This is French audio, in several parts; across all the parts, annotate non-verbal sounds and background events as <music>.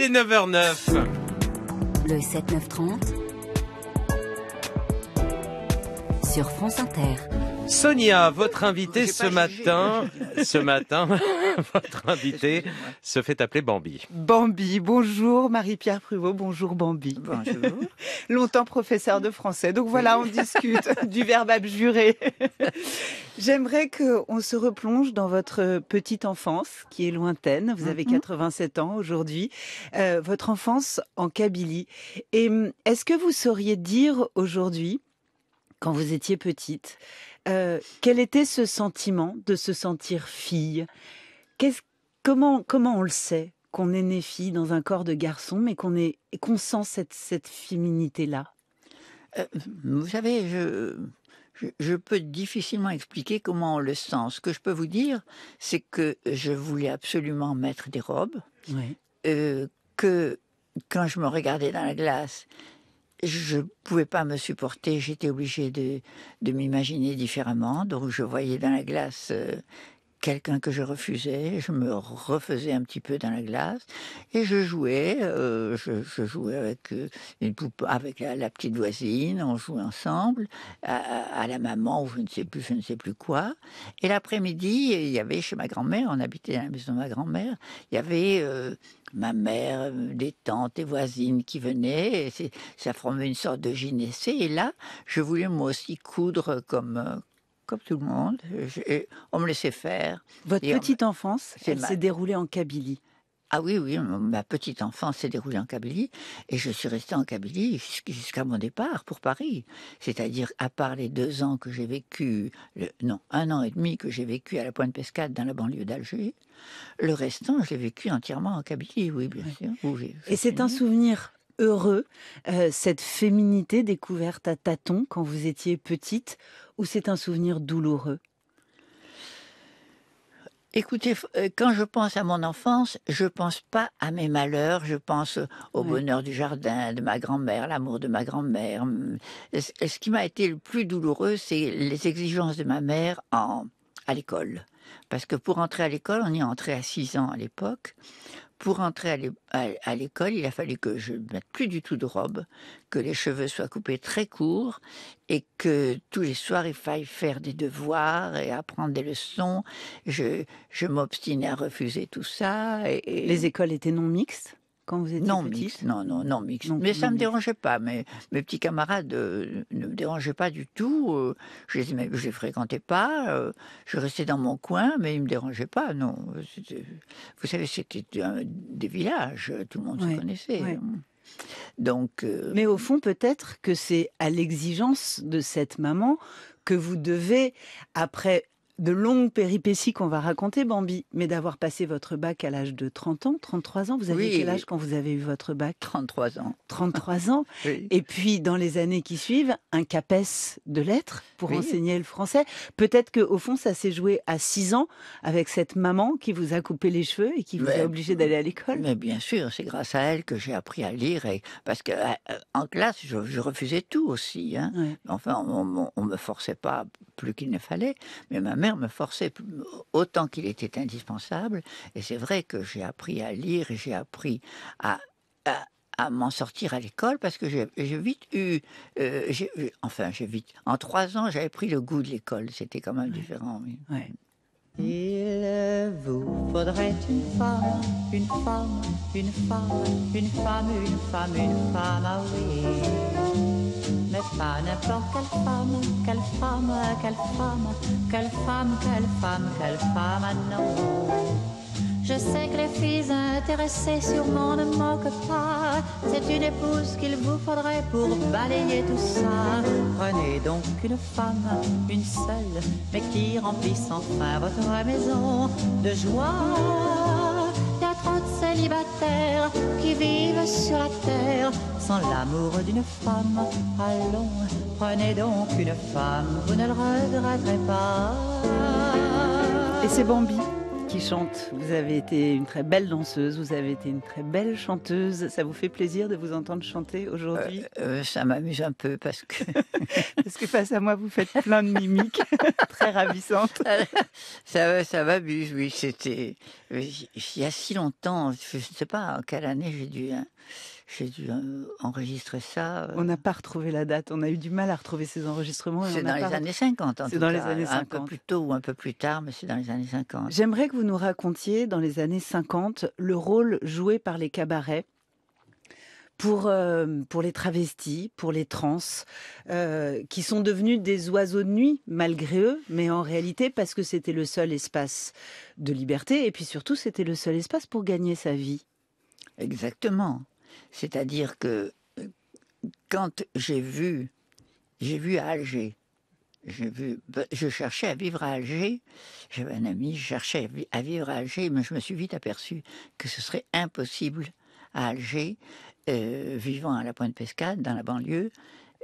est 9h09. Le 7-9-30. Sur France Inter. Sonia, votre invitée <laughs> ce matin, ce matin, <laughs> Votre invité se fait appeler Bambi. Bambi, bonjour Marie-Pierre Pruvot, bonjour Bambi. Bonjour. <laughs> Longtemps professeur de français. Donc voilà, on discute <laughs> du verbe abjurer. J'aimerais qu'on se replonge dans votre petite enfance qui est lointaine. Vous avez 87 mhm. ans aujourd'hui. Euh, votre enfance en Kabylie. Et hum, est-ce que vous sauriez dire aujourd'hui, quand vous étiez petite, euh, quel était ce sentiment de se sentir fille comment, comment on le sait qu'on est né fille dans un corps de garçon, mais qu'on est qu'on sent cette, cette féminité-là euh, Vous savez, je, peux difficilement expliquer comment on le sent. Ce que je peux vous dire, c'est que je voulais absolument mettre des robes, euh, que quand je me regardais dans la glace, je ne pouvais pas me supporter, j'étais obligée de, m'imaginer différemment. Donc je voyais dans la glace euh, quelqu'un que je refusais, je me refaisais un petit peu dans la glace et je jouais, euh, je, jouais avec euh, une poupe, avec la, petite voisine, on jouait ensemble à, la maman ou je ne sais plus, je ne sais plus quoi. Et l'après-midi, il y avait chez ma grand-mère, on habitait dans la maison de ma grand-mère, il y avait euh, ma mère, des tantes et voisines qui venaient, ça formait une sorte de gynécée. Et là, je voulais moi aussi coudre comme comme tout le monde. on me laissait faire. Votre petite enfance, elle s'est déroulée en Kabylie. Ah oui, oui, ma petite enfance s'est déroulée en Kabylie et je suis restée en Kabylie jusqu'à mon départ pour Paris. C'est-à-dire, à part les deux ans que j'ai vécu, non, un an et demi que j'ai vécu à la Pointe Pescade dans la banlieue d'Alger, le restant, j'ai vécu entièrement en Kabylie, oui, bien sûr. et c'est un souvenir heureux, euh, cette féminité découverte à tâtons quand vous étiez petite, ou c'est un souvenir douloureux Écoutez, euh, quand je pense à mon enfance, je pense pas à mes malheurs, je pense au bonheur du jardin, de ma grand-mère, l'amour de ma grand-mère. Hum, ce qui m'a été le plus douloureux, c'est les exigences de ma mère en, à l'école. Parce que pour entrer à l'école, on y entrait à 6 ans à l'époque, pour entrer à l'école, il a fallu que je ne mette plus du tout de robe, que les cheveux soient coupés très courts et que tous les soirs il faille faire des devoirs et apprendre des leçons. Je, je m'obstinais à refuser tout ça. Les écoles étaient non mixtes vous non, non, non, non mais ça ne me dérangeait pas. Mes, mes petits camarades euh, ne me dérangeaient pas du tout. Euh, je les, je les fréquentais pas. Euh, je restais dans mon coin, mais ils ne me dérangeaient pas. Non, vous savez, c'était des villages. Tout le monde se connaissait. Donc, mais au fond, peut-être que c'est à l'exigence de cette maman que vous devez, après de longues péripéties qu'on va raconter, Bambi, mais d'avoir passé votre bac à l'âge de 30 ans, 33 ans, vous avez quel âge quand vous avez eu votre bac 33 ans. 33 ans. <laughs> Et puis, dans les années qui suivent, un CAPES de lettres pour enseigner le français. Peut-être qu'au fond, ça s'est joué à 6 ans avec cette maman qui vous a coupé les cheveux et qui vous a obligé d'aller à l'école. Mais bien sûr, c'est grâce à elle que j'ai appris à lire. Et... Parce que euh, en classe, je, refusais tout aussi. Hein. Enfin, on, ne me forçait pas plus qu'il ne fallait. Mais ma mère me forçait autant qu'il était indispensable. Et c'est vrai que j'ai appris à lire et j'ai appris à, à m'en sortir à l'école parce que j'ai vite eu, euh, enfin j'ai vite, en trois ans j'avais pris le goût de l'école, c'était quand même différent. Oui. vous faudrait une femme, une femme, une femme, une femme, une femme, ah pas n'importe quelle femme, quelle femme, quelle femme, quelle femme, quelle femme, quelle femme, ah non. Je sais que les filles intéressées sûrement ne manquent pas. C'est une épouse qu'il vous faudrait pour balayer tout ça. Prenez donc une femme, une seule, mais qui remplisse enfin votre maison de joie trente célibataires qui vivent sur la terre sans l'amour d'une femme. Allons, prenez donc une femme, vous ne le regretterez pas. Et c'est Bambi chante. Vous avez été une très belle danseuse, vous avez été une très belle chanteuse. Ça vous fait plaisir de vous entendre chanter aujourd'hui euh, euh, Ça m'amuse un peu parce que... <laughs> <laughs> parce que face à moi, vous faites plein de mimiques <laughs> très ravissantes. Euh, ça, ça m'amuse, oui. C'était il y a si longtemps, je ne sais pas quelle année j'ai dû... Hein j'ai dû euh, enregistrer ça. Euh. On n'a pas retrouvé la date, on a eu du mal à retrouver ces enregistrements. C'est dans les années 50, en dans les années 50. Un peu plus tôt ou un peu plus tard, mais c'est dans les années 50. J'aimerais que vous nous racontiez, dans les années 50, le rôle joué par les cabarets pour, euh, pour les travestis, pour les trans, qui sont devenus des oiseaux de nuit malgré eux, mais en réalité parce que c'était le seul espace de liberté et puis surtout c'était le seul espace pour gagner sa vie. Exactement. C'est-à-dire que euh, quand j'ai vu, j'ai vu à Alger, bah, je cherchais à vivre à Alger, j'avais un ami, je cherchais à vivre à Alger, mais je me suis vite aperçu que ce serait impossible à Alger, euh, vivant à la Pointe Pescade, dans la banlieue,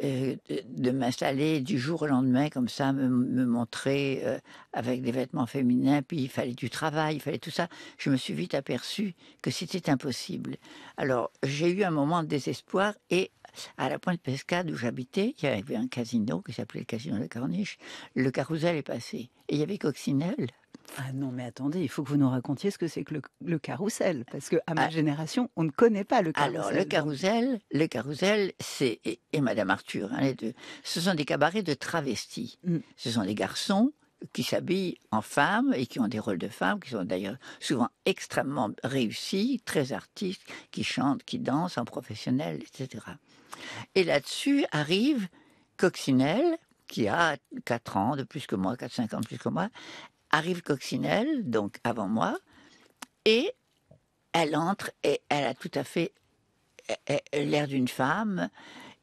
euh, de, m'installer du jour au lendemain comme ça, me, montrer euh, avec des vêtements féminins, puis il fallait du travail, il fallait tout ça. Je me suis vite aperçu que c'était impossible. Alors j'ai eu un moment de désespoir et à la pointe de Pescade où j'habitais, il y avait un casino qui s'appelait le Casino de Corniche. Le carrousel est passé et il y avait Coccinelle. Ah non, mais attendez, il faut que vous nous racontiez ce que c'est que le, carrousel, parce que à ma ah. génération, on ne connaît pas le carrousel. Alors le carrousel, le carrousel, c'est et, Madame Arthur, hein, les deux. Ce sont des cabarets de travestis. Mm. Ce sont des garçons qui s'habillent en femmes et qui ont des rôles de femmes, qui sont d'ailleurs souvent extrêmement réussis, très artistes, qui chantent, qui dansent en professionnel, etc. Et là-dessus arrive Coccinelle, qui a 4 ans de plus que moi, 4-5 ans de plus que moi, arrive Coccinelle, donc avant moi, et elle entre et elle a tout à fait eh, eh, l'air d'une femme.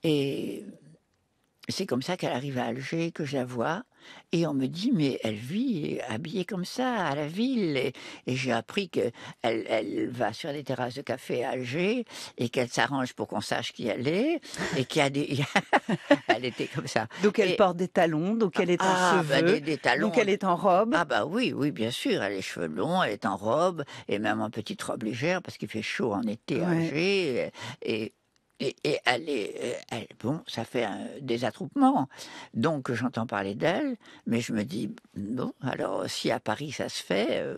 Et c'est comme ça qu'elle arrive à Alger, que je la vois. Et on me dit, mais elle vit habillée comme ça à la ville. Et, j'ai appris qu'elle elle va sur les terrasses de café à Alger et qu'elle s'arrange pour qu'on sache qui elle est. Et qu'elle a des. <laughs> elle était comme ça. Donc elle porte des talons, donc elle est en ah, cheveux. Bah, donc elle est en robe. Ah, bah oui, oui, bien sûr. Elle est les cheveux longs, elle est en robe et même en petite robe légère parce qu'il fait chaud en été à Alger. et et, elle est, euh, bon, ça fait des attroupements. Donc j'entends parler d'elle, mais je me dis, bon, alors si à Paris ça se fait, euh,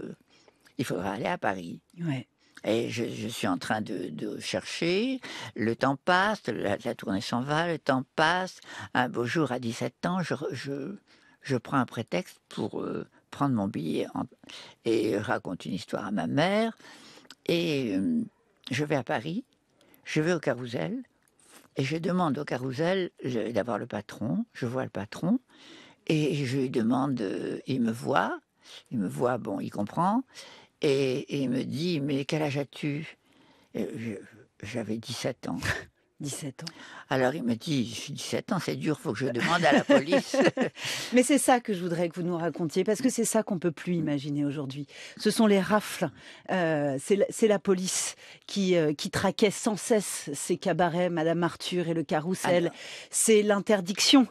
il faudra aller à Paris. Ouais. Et je, suis en train de, chercher. Le temps passe, la, tournée s'en va, le temps passe. Un beau jour, à 17 ans, je, je, je prends un prétexte pour euh, prendre mon billet et raconte une histoire à ma mère. Et je vais à Paris je vais au carrousel et je demande au carrousel, d'avoir le patron, je vois le patron, et je lui demande, euh, il me voit, il me voit, bon, il comprend, et, et il me dit, mais quel âge as-tu euh, J'avais 17 ans. <laughs> 17 ans. Alors il me dit, je suis 17 ans, c'est dur, faut que je demande à la police. <laughs> Mais c'est ça que je voudrais que vous nous racontiez, parce que c'est ça qu'on peut plus imaginer aujourd'hui. Ce sont les rafles, euh, c'est la, police qui, euh, qui traquait sans cesse ces cabarets, Madame Arthur et le carrousel. C'est l'interdiction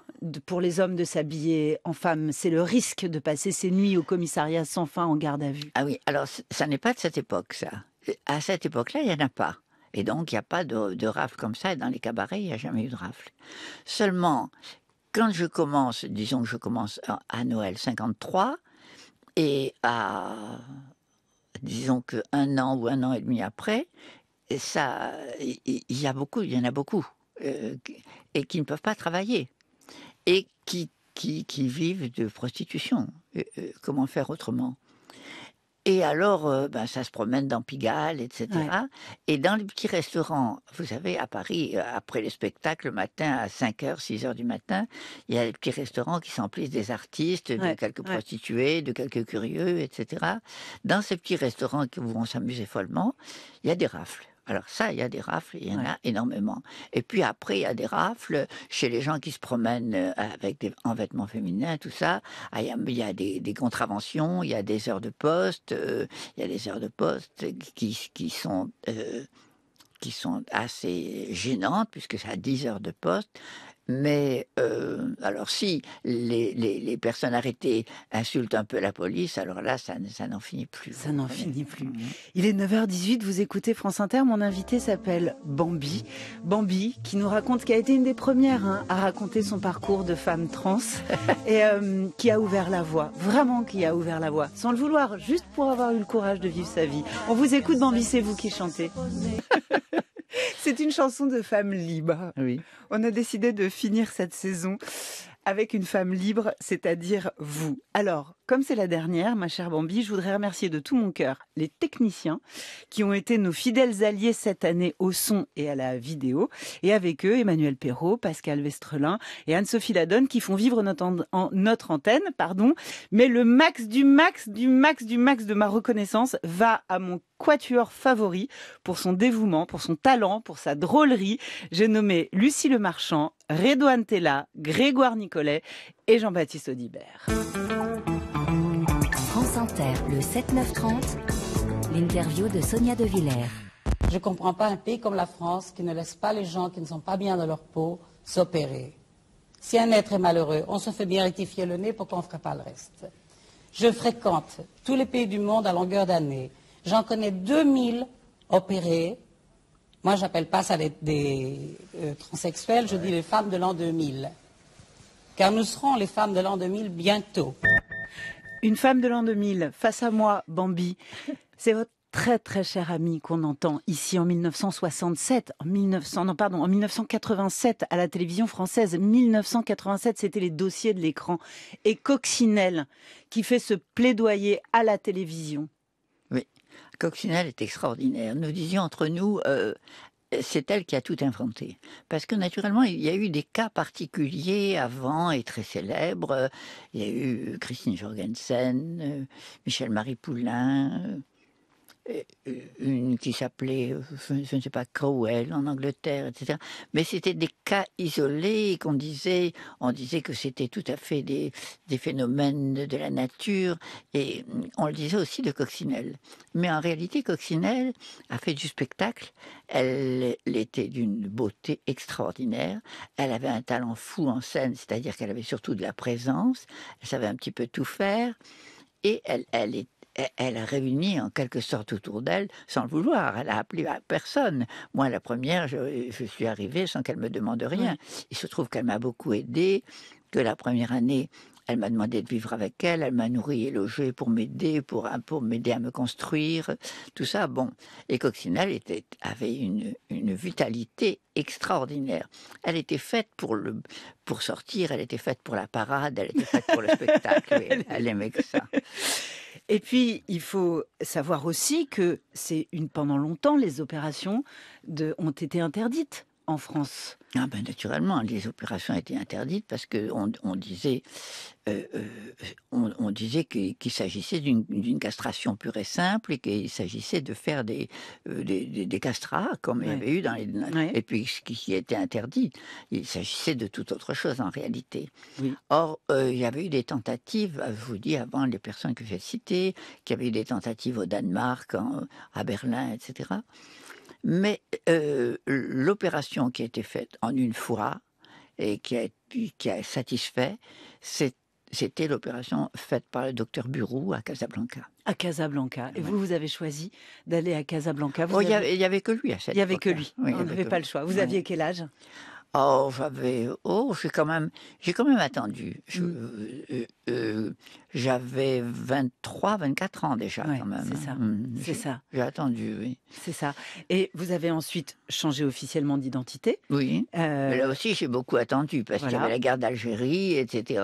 pour les hommes de s'habiller en femme, c'est le risque de passer ses nuits au commissariat sans fin en garde à vue. Ah oui, alors ça n'est pas de cette époque, ça. Euh, à cette époque-là, il n'y en a pas. Et donc, il n'y a pas de, rafle comme ça. Et dans les cabarets, il n'y a jamais eu de rafle. Seulement, quand je commence, disons que je commence à Noël 53, et à, disons que un an ou un an et demi après, ça, il y a beaucoup, il y en a beaucoup, euh, et qui ne peuvent pas travailler, et qui, qui, vivent de prostitution. Euh, euh, comment faire autrement et alors, euh, bah, ça se promène dans Pigalle, etc. Et dans les petits restaurants, vous savez, à Paris, euh, après les spectacles, le matin à 5h, 6h du matin, il y a les petits restaurants qui s'emplissent des artistes, de quelques prostituées, de quelques curieux, etc. Dans ces petits restaurants qui vont s'amuser follement, il y a des rafles. Alors ça, il y a des rafles, il y en a énormément. Et puis après, il y a des rafles chez les gens qui se promènent euh, avec des, en vêtements féminins, tout ça. Ah, il y a, des, contraventions, il y a des heures de poste, euh, il y a des heures de poste qui, sont... Euh, qui sont assez gênantes, puisque ça a 10 heures de poste, mais euh, alors si les, les, les, personnes arrêtées insultent un peu la police, alors là, ça, ça n'en finit plus. Ça n'en finit plus. Mmh. Il est 9h18, vous écoutez France Inter, mon invité s'appelle Bambi. Bambi qui nous raconte, qui a été une des premières hein, à raconter son parcours de femme trans <laughs> et euh, qui a ouvert la voie, vraiment qui a ouvert la voie, sans le vouloir, juste pour avoir eu le courage de vivre sa vie. On vous écoute Bambi, c'est vous qui chantez. <laughs> <laughs> C'est une chanson de femme libre. Oui. On a décidé de finir cette saison avec une femme libre, c'est-à-dire vous. Alors, comme c'est la dernière, ma chère Bambi, je voudrais remercier de tout mon cœur les techniciens qui ont été nos fidèles alliés cette année au son et à la vidéo. Et avec eux, Emmanuel Perrault, Pascal Vestrelin et Anne-Sophie Ladonne qui font vivre notre, notre antenne. pardon. Mais le max du max du max du max de ma reconnaissance va à mon quatuor favori pour son dévouement, pour son talent, pour sa drôlerie. J'ai nommé Lucie Le Marchand, Redouane Tella, Grégoire Nicolet et Jean-Baptiste Audibert le 7-9-30, l'interview de Sonia De Je ne comprends pas un pays comme la France qui ne laisse pas les gens qui ne sont pas bien dans leur peau s'opérer. Si un être est malheureux, on se fait bien rectifier le nez, pour qu'on ne ferait pas le reste Je fréquente tous les pays du monde à longueur d'année. J'en connais 2000 opérés. Moi, je n'appelle pas ça des, euh, transsexuels, je dis les femmes de l'an 2000. Car nous serons les femmes de l'an 2000 bientôt. Une femme de l'an 2000, face à moi, Bambi. C'est votre très très cher ami qu'on entend ici en 1967, en 1900, pardon, en 1987 à la télévision française. 1987, c'était les dossiers de l'écran et Coccinelle qui fait ce plaidoyer à la télévision. Oui, Coccinelle est extraordinaire. Nous disions entre nous, euh, c'est elle qui a tout inventé. Parce que naturellement, il y a eu des cas particuliers avant et très célèbres. Il y a eu Christine Jorgensen, euh, Michel-Marie Poulain, euh, euh, une qui s'appelait, euh, je ne sais pas, Crowell en Angleterre, etc. Mais c'était des cas isolés qu'on disait, on disait que c'était tout à fait des, phénomènes de, la nature, et mm, on le disait aussi de Coccinelle. Mais en réalité, Coccinelle a fait du spectacle, elle, elle était d'une beauté extraordinaire, elle avait un talent fou en scène, c'est-à-dire qu'elle avait surtout de la présence, elle savait un petit peu tout faire, et elle, elle était E, elle a réuni en quelque sorte autour d'elle, sans le vouloir, elle a appelé à personne. Moi, la première, je, suis arrivée sans qu'elle me demande rien. Il se trouve qu'elle m'a beaucoup aidée, que la première année, elle m'a demandé de vivre avec elle, elle m'a nourri et logé pour m'aider, pour, pour m'aider à me construire, tout ça. Bon, et Coccinelle avait une, vitalité extraordinaire. Elle était faite pour, sortir, elle était faite pour la parade, elle était faite pour le spectacle. <laughs> elle aimait que ça. Et puis, il faut savoir aussi que c'est une pendant longtemps les opérations de, ont été interdites en France ah ben, naturellement, les opérations étaient interdites parce que on, disait, euh, euh, on, qu'il s'agissait d'une castration pure et simple et qu'il s'agissait de faire des, euh, des, castrats comme il y avait eu dans les et puis ce qui était interdit, il s'agissait de toute autre chose en réalité. Or, il y avait eu des tentatives, je vous dis avant les personnes que j'ai citées, qu'il y avait eu des tentatives au Danemark, à Berlin, etc. Mais euh, l'opération qui a été faite en une fois et qui a, qui a satisfait, c'était l'opération faite par le docteur Bureau à Casablanca. À Casablanca. Et vous, vous avez choisi d'aller à Casablanca. Oh, il n'y avait, que lui à cette Il n'y avait que lui. On n'avait pas le choix. Vous aviez quel âge Oh, j'avais, oh, j'ai quand même, j'ai quand même attendu. Mm. Euh, euh, euh, j'avais 23, 24 ans déjà quand même. C'est ça. Hein. Mm. c'est ça. J'ai attendu, oui. C'est ça. Et vous avez ensuite changé officiellement d'identité. Oui. là aussi, j'ai beaucoup attendu parce que qu'il y avait la guerre d'Algérie, etc.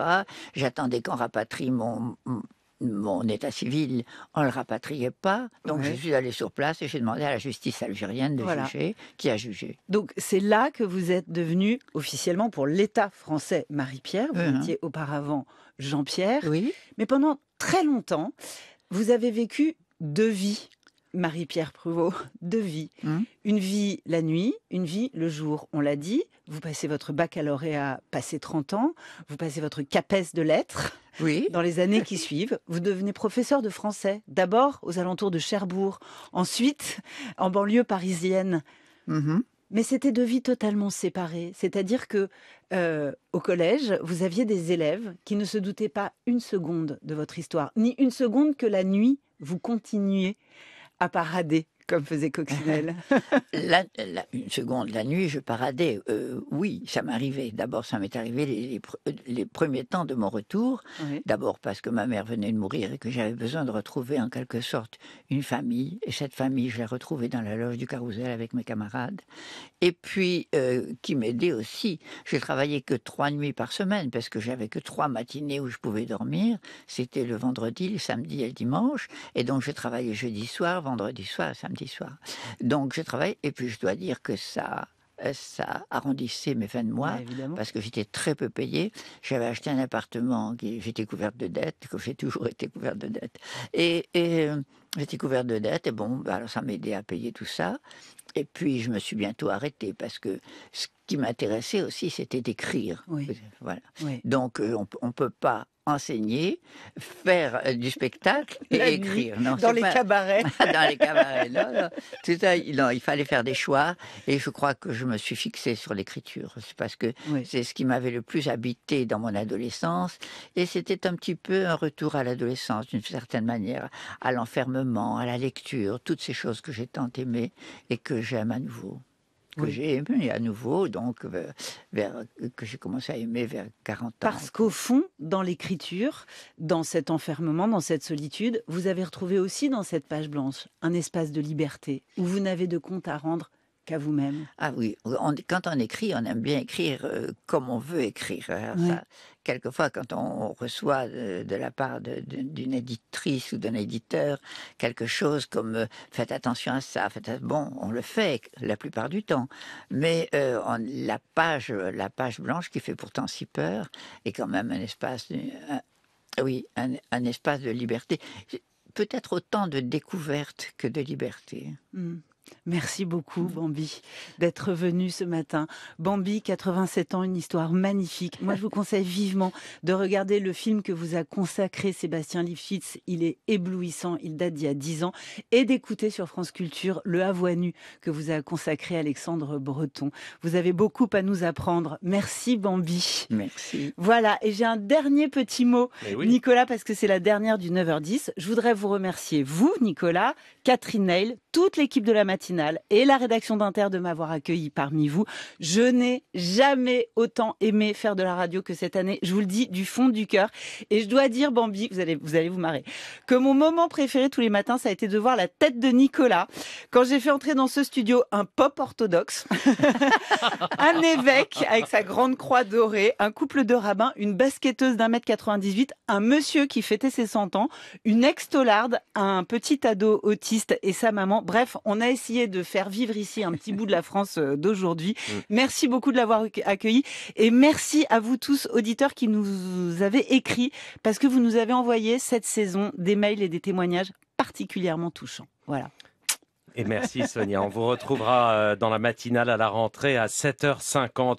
J'attendais qu'on rapatrie mon, mon état civil, on ne le rapatriait pas. Donc je suis allé sur place et j'ai demandé à la justice algérienne de juger, qui a jugé. Donc c'est là que vous êtes devenu officiellement pour l'État français Marie-Pierre. Vous uh-huh. étiez auparavant Jean-Pierre. Oui. Mais pendant très longtemps, vous avez vécu deux vies Marie-Pierre Pruvot, de vie. Hein une vie la nuit, une vie le jour, on l'a dit. Vous passez votre baccalauréat, passé 30 ans, vous passez votre CAPES de lettres. Oui. Dans les années qui suivent, vous devenez professeur de français, d'abord aux alentours de Cherbourg, ensuite en banlieue parisienne. Mm-hmm. Mais c'était deux vies totalement séparées. C'est-à-dire que euh, au collège, vous aviez des élèves qui ne se doutaient pas une seconde de votre histoire, ni une seconde que la nuit vous continuiez à parader comme faisait Coccinelle <laughs> la, Une seconde, la nuit, je paradais. Euh, oui, ça m'arrivait. D'abord, ça m'est arrivé les, premiers temps de mon retour. D'abord parce que ma mère venait de mourir et que j'avais besoin de retrouver en quelque sorte une famille. Et cette famille, je l'ai retrouvée dans la loge du Carousel avec mes camarades. Et puis, euh, qui m'aidait aussi. J'ai travaillais que trois nuits par semaine parce que j'avais que trois matinées où je pouvais dormir. C'était le vendredi, le samedi et le dimanche. Et donc, je travaillais jeudi soir, vendredi soir, samedi donc je travaille et puis je dois dire que ça ça arrondissait mes fins de mois bah, parce que j'étais très peu payée. J'avais acheté un appartement, j'étais couverte de dettes, que j'ai toujours été couverte de dettes. Et, euh, j'étais couverte de dettes, et bon, bah, alors ça m'aidait à payer tout ça. Et puis je me suis bientôt arrêtée parce que ce qui m'intéressait aussi, c'était d'écrire. Voilà. Donc euh, on ne peut pas enseigner, faire euh, du spectacle et écrire. <laughs> dans les cabarets. dans les cabarets, il fallait faire des choix et je crois que je me suis fixée sur l'écriture. C'est parce que c'est ce qui m'avait le plus habité dans mon adolescence et c'était un petit peu un retour à l'adolescence d'une certaine manière, à l'enfermement, à la lecture, toutes ces choses que j'ai tant aimées et que j'aime à nouveau que j'ai aimé à nouveau, donc euh, euh, que j'ai commencé à aimer vers 40 ans. Parce qu'au fond, dans l'écriture, dans cet enfermement, dans cette solitude, vous avez retrouvé aussi dans cette page blanche un espace de liberté où vous n'avez de compte à rendre qu'à vous-même. Ah oui, quand on écrit, on aime bien écrire euh, comme on veut écrire. Hein, quelquefois, quand on reçoit de, la part d'une éditrice ou d'un éditeur quelque chose comme faites attention à ça, bon, on le fait la plupart du temps, mais la page, la page blanche qui fait pourtant si peur est quand même un espace, oui, un, espace de liberté, peut-être autant de découverte que de liberté. Mmh. Merci beaucoup, mm. Bambi, d'être venu ce matin. Bambi, 87 ans, une histoire magnifique. Moi, je vous conseille vivement de regarder le film que vous a consacré Sébastien Lifshitz. Il est éblouissant. Il date d'il y a 10 ans. Et d'écouter sur France Culture le Avoie nu que vous a consacré Alexandre Breton. Vous avez beaucoup à nous apprendre. Merci, Bambi. Merci. Voilà. Et j'ai un dernier petit mot, eh Nicolas, parce que c'est la dernière du 9h10. Je voudrais vous remercier, vous, Nicolas, Catherine Nail, toute l'équipe de la matinée et la rédaction d'Inter de m'avoir accueilli parmi vous. Je n'ai jamais autant aimé faire de la radio que cette année. Je vous le dis du fond du cœur. Et je dois dire, Bambi, vous allez vous, allez vous marrer, que mon moment préféré tous les matins, ça a été de voir la tête de Nicolas quand j'ai fait entrer dans ce studio un pop orthodoxe, <laughs> un évêque avec sa grande croix dorée, un couple de rabbins, une basketteuse d'un mètre 98, un monsieur qui fêtait ses 100 ans, une ex-tolarde, un petit ado autiste et sa maman. Bref, on a essayé de faire vivre ici un petit bout de la <laughs> France euh, d'aujourd'hui. Mm. Merci beaucoup de l'avoir accueilli et merci à vous tous auditeurs qui nous avez écrit parce que vous nous avez envoyé cette saison des mails et des témoignages particulièrement touchants. Voilà. Et merci Sonia. On vous retrouvera euh, dans la matinale à la rentrée à 7h50.